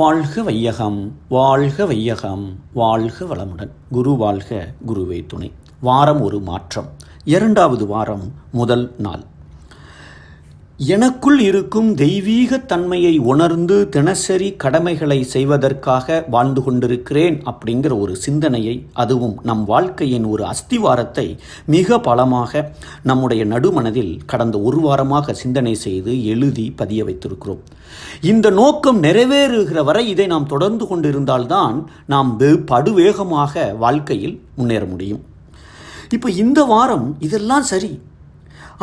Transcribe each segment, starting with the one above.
வாழ்க வையகம் வாழ்க வையகம் வாழ்க வளமுடன் குரு வாழ்க குருவே துணை வாரம் ஒரு மாற்றம் இரண்டாவது வாரம் முதல் நாள் எனக்குள் இருக்கும் தெய்வீக தன்மையை உணர்ந்து தினசரி கடமைகளை செய்வதற்காக வாழ்ந்து கொண்டிருக்கிறேன் அப்படிங்கிற ஒரு சிந்தனையை அதுவும் நம் வாழ்க்கையின் ஒரு அஸ்திவாரத்தை மிக பலமாக நம்முடைய நடுமனதில் கடந்த ஒரு வாரமாக சிந்தனை செய்து எழுதி பதிய வைத்திருக்கிறோம் இந்த நோக்கம் நிறைவேறுகிற வரை இதை நாம் தொடர்ந்து கொண்டிருந்தால்தான் நாம் படுவேகமாக வாழ்க்கையில் முன்னேற முடியும் இப்போ இந்த வாரம் இதெல்லாம் சரி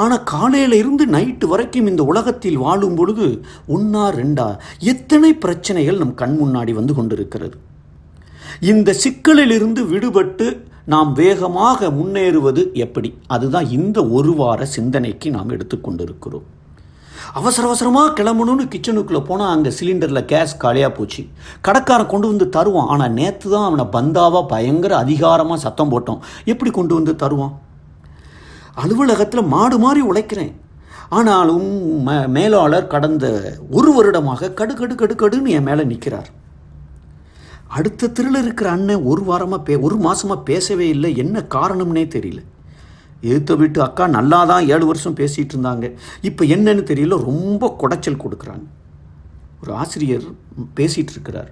ஆனால் இருந்து நைட்டு வரைக்கும் இந்த உலகத்தில் வாழும் பொழுது ஒன்றா ரெண்டா எத்தனை பிரச்சனைகள் நம் கண் முன்னாடி வந்து கொண்டிருக்கிறது இந்த சிக்கலிலிருந்து விடுபட்டு நாம் வேகமாக முன்னேறுவது எப்படி அதுதான் இந்த ஒரு வார சிந்தனைக்கு நாம் எடுத்துக்கொண்டிருக்கிறோம் அவசர அவசரமாக கிளம்பணும்னு கிச்சனுக்குள்ளே போனால் அங்கே சிலிண்டரில் கேஸ் காலியாக போச்சு கடைக்காரன் கொண்டு வந்து தருவான் ஆனால் நேற்று தான் அவனை பந்தாவாக பயங்கர அதிகாரமாக சத்தம் போட்டோம் எப்படி கொண்டு வந்து தருவான் அலுவலகத்தில் மாடு மாதிரி உழைக்கிறேன் ஆனாலும் ம மேலாளர் கடந்த ஒரு வருடமாக கடு கடு கடு கடுன்னு என் மேலே நிற்கிறார் அடுத்த திருள இருக்கிற அண்ணன் ஒரு வாரமாக பே ஒரு மாதமாக பேசவே இல்லை என்ன காரணம்னே தெரியல எதிர்த்த விட்டு அக்கா நல்லா தான் ஏழு வருஷம் பேசிகிட்டு இருந்தாங்க இப்போ என்னன்னு தெரியல ரொம்ப குடைச்சல் கொடுக்குறாங்க ஒரு ஆசிரியர் பேசிகிட்டு இருக்கிறார்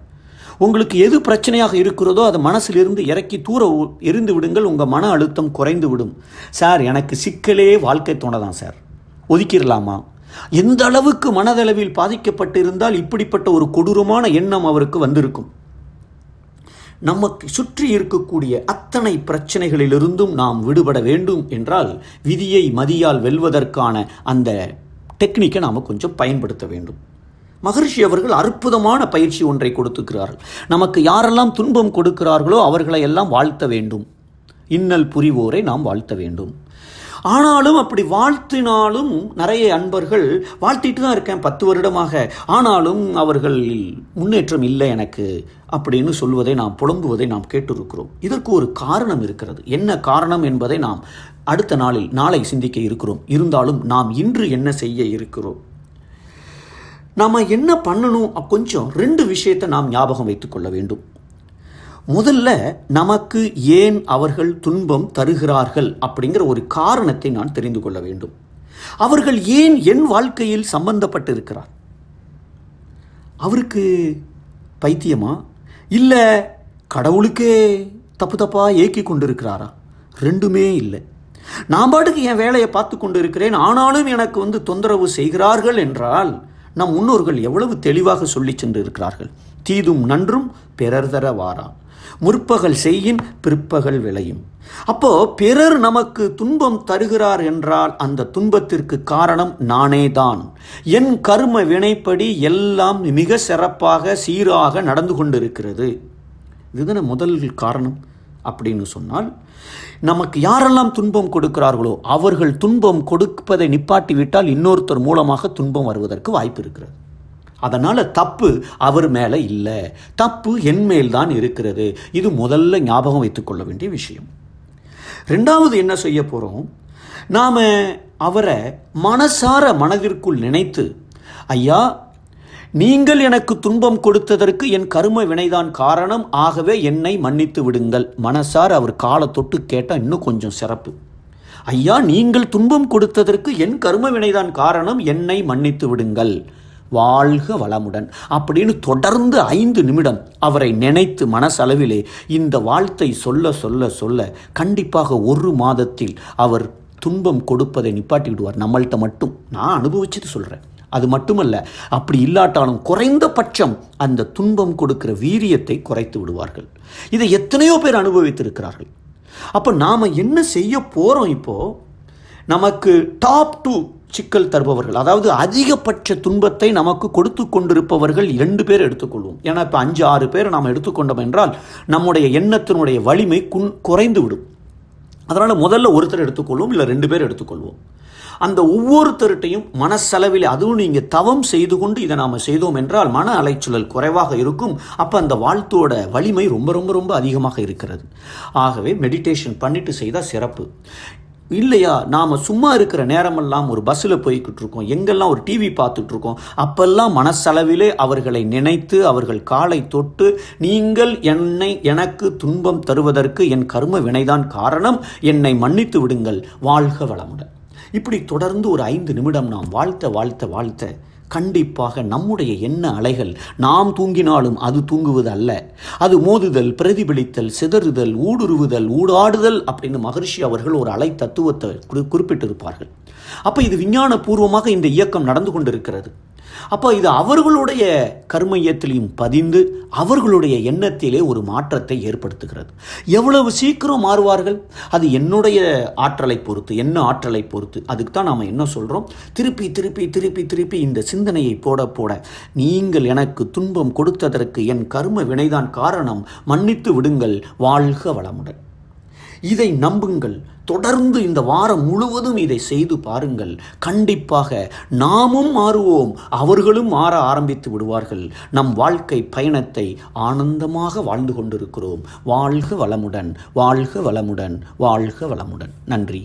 உங்களுக்கு எது பிரச்சனையாக இருக்கிறதோ அதை மனசிலிருந்து இறக்கி தூர எரிந்து விடுங்கள் உங்கள் மன அழுத்தம் குறைந்து விடும் சார் எனக்கு சிக்கலே வாழ்க்கை தோணதான் சார் ஒதுக்கிடலாமா எந்த அளவுக்கு மனதளவில் பாதிக்கப்பட்டு இருந்தால் இப்படிப்பட்ட ஒரு கொடூரமான எண்ணம் அவருக்கு வந்திருக்கும் நமக்கு சுற்றி இருக்கக்கூடிய அத்தனை பிரச்சனைகளிலிருந்தும் நாம் விடுபட வேண்டும் என்றால் விதியை மதியால் வெல்வதற்கான அந்த டெக்னிக்கை நாம் கொஞ்சம் பயன்படுத்த வேண்டும் மகர்ஷி அவர்கள் அற்புதமான பயிற்சி ஒன்றை கொடுத்துக்கிறார்கள் நமக்கு யாரெல்லாம் துன்பம் கொடுக்கிறார்களோ அவர்களை எல்லாம் வாழ்த்த வேண்டும் இன்னல் புரிவோரை நாம் வாழ்த்த வேண்டும் ஆனாலும் அப்படி வாழ்த்தினாலும் நிறைய அன்பர்கள் வாழ்த்திட்டு தான் இருக்கேன் பத்து வருடமாக ஆனாலும் அவர்கள் முன்னேற்றம் இல்லை எனக்கு அப்படின்னு சொல்வதை நாம் புலம்புவதை நாம் கேட்டிருக்கிறோம் இதற்கு ஒரு காரணம் இருக்கிறது என்ன காரணம் என்பதை நாம் அடுத்த நாளில் நாளை சிந்திக்க இருக்கிறோம் இருந்தாலும் நாம் இன்று என்ன செய்ய இருக்கிறோம் நாம் என்ன பண்ணணும் கொஞ்சம் ரெண்டு விஷயத்தை நாம் ஞாபகம் வைத்துக்கொள்ள வேண்டும் முதல்ல நமக்கு ஏன் அவர்கள் துன்பம் தருகிறார்கள் அப்படிங்கிற ஒரு காரணத்தை நான் தெரிந்து கொள்ள வேண்டும் அவர்கள் ஏன் என் வாழ்க்கையில் சம்பந்தப்பட்டிருக்கிறார் அவருக்கு பைத்தியமா இல்லை கடவுளுக்கே தப்பு தப்பாக ஏக்கி கொண்டிருக்கிறாரா ரெண்டுமே இல்லை நான் பாட்டுக்கு என் வேலையை பார்த்து கொண்டு இருக்கிறேன் ஆனாலும் எனக்கு வந்து தொந்தரவு செய்கிறார்கள் என்றால் நம் முன்னோர்கள் எவ்வளவு தெளிவாக சொல்லி சென்று இருக்கிறார்கள் தீதும் நன்றும் பிறர் தர வாரா முற்பகல் செய்யின் பிற்பகல் விளையும் அப்போ பிறர் நமக்கு துன்பம் தருகிறார் என்றால் அந்த துன்பத்திற்கு காரணம் நானே தான் என் கரும வினைப்படி எல்லாம் மிக சிறப்பாக சீராக நடந்து கொண்டிருக்கிறது இதுதான முதல் காரணம் அப்படின்னு சொன்னால் நமக்கு யாரெல்லாம் துன்பம் கொடுக்கிறார்களோ அவர்கள் துன்பம் கொடுப்பதை நிப்பாட்டிவிட்டால் இன்னொருத்தர் மூலமாக துன்பம் வருவதற்கு வாய்ப்பு இருக்கிறது அதனால் தப்பு அவர் மேலே இல்லை தப்பு என் மேல்தான் இருக்கிறது இது முதல்ல ஞாபகம் வைத்துக்கொள்ள வேண்டிய விஷயம் ரெண்டாவது என்ன செய்ய போகிறோம் நாம் அவரை மனசார மனதிற்குள் நினைத்து ஐயா நீங்கள் எனக்கு துன்பம் கொடுத்ததற்கு என் கரும வினைதான் காரணம் ஆகவே என்னை மன்னித்து விடுங்கள் மனசார் அவர் காலை தொட்டு கேட்டால் இன்னும் கொஞ்சம் சிறப்பு ஐயா நீங்கள் துன்பம் கொடுத்ததற்கு என் கரும வினைதான் காரணம் என்னை மன்னித்து விடுங்கள் வாழ்க வளமுடன் அப்படின்னு தொடர்ந்து ஐந்து நிமிடம் அவரை நினைத்து மனசளவிலே இந்த வாழ்த்தை சொல்ல சொல்ல சொல்ல கண்டிப்பாக ஒரு மாதத்தில் அவர் துன்பம் கொடுப்பதை நிப்பாட்டி விடுவார் நம்மள்கிட்ட மட்டும் நான் அனுபவிச்சுட்டு சொல்கிறேன் அது மட்டுமல்ல அப்படி இல்லாட்டாலும் குறைந்தபட்சம் அந்த துன்பம் கொடுக்கிற வீரியத்தை குறைத்து விடுவார்கள் இதை எத்தனையோ பேர் அனுபவித்திருக்கிறார்கள் அப்போ நாம் என்ன செய்ய போகிறோம் இப்போது நமக்கு டாப் டூ சிக்கல் தருபவர்கள் அதாவது அதிகபட்ச துன்பத்தை நமக்கு கொடுத்து கொண்டிருப்பவர்கள் இரண்டு பேர் எடுத்துக்கொள்வோம் ஏன்னா இப்போ அஞ்சு ஆறு பேர் நாம் எடுத்துக்கொண்டோம் என்றால் நம்முடைய எண்ணத்தினுடைய வலிமை குன் குறைந்து விடும் அதனால் முதல்ல ஒருத்தர் எடுத்துக்கொள்வோம் இல்லை ரெண்டு பேர் எடுத்துக்கொள்வோம் அந்த ஒவ்வொருத்தருட்டையும் மனசெலவில் அதுவும் நீங்கள் தவம் செய்து கொண்டு இதை நாம் செய்தோம் என்றால் மன அலைச்சூழல் குறைவாக இருக்கும் அப்போ அந்த வாழ்த்தோட வலிமை ரொம்ப ரொம்ப ரொம்ப அதிகமாக இருக்கிறது ஆகவே மெடிடேஷன் பண்ணிட்டு செய்தால் சிறப்பு இல்லையா நாம் சும்மா இருக்கிற நேரமெல்லாம் ஒரு பஸ்ஸில் போய்கிட்டு இருக்கோம் எங்கெல்லாம் ஒரு டிவி பார்த்துட்டு இருக்கோம் அப்பெல்லாம் மனசளவிலே அவர்களை நினைத்து அவர்கள் காலை தொட்டு நீங்கள் என்னை எனக்கு துன்பம் தருவதற்கு என் கரும வினைதான் காரணம் என்னை மன்னித்து விடுங்கள் வாழ்க வளமுடன் இப்படி தொடர்ந்து ஒரு ஐந்து நிமிடம் நாம் வாழ்த்த வாழ்த்த வாழ்த்த கண்டிப்பாக நம்முடைய எண்ண அலைகள் நாம் தூங்கினாலும் அது தூங்குவது அல்ல அது மோதுதல் பிரதிபலித்தல் சிதறுதல் ஊடுருவுதல் ஊடாடுதல் அப்படின்னு மகர்ஷி அவர்கள் ஒரு அலை தத்துவத்தை குறிப்பிட்டிருப்பார்கள் அப்போ இது விஞ்ஞான பூர்வமாக இந்த இயக்கம் நடந்து கொண்டிருக்கிறது அப்போ இது அவர்களுடைய கர்மையத்திலையும் பதிந்து அவர்களுடைய எண்ணத்திலே ஒரு மாற்றத்தை ஏற்படுத்துகிறது எவ்வளவு சீக்கிரம் மாறுவார்கள் அது என்னுடைய ஆற்றலை பொறுத்து என்ன ஆற்றலை பொறுத்து அதுக்கு தான் நாம் என்ன சொல்கிறோம் திருப்பி திருப்பி திருப்பி திருப்பி இந்த சிந்தனையை போட போட நீங்கள் எனக்கு துன்பம் கொடுத்ததற்கு என் கர்ம வினைதான் காரணம் மன்னித்து விடுங்கள் வாழ்க வளமுடன் இதை நம்புங்கள் தொடர்ந்து இந்த வாரம் முழுவதும் இதை செய்து பாருங்கள் கண்டிப்பாக நாமும் மாறுவோம் அவர்களும் மாற ஆரம்பித்து விடுவார்கள் நம் வாழ்க்கை பயணத்தை ஆனந்தமாக வாழ்ந்து கொண்டிருக்கிறோம் வாழ்க வளமுடன் வாழ்க வளமுடன் வாழ்க வளமுடன் நன்றி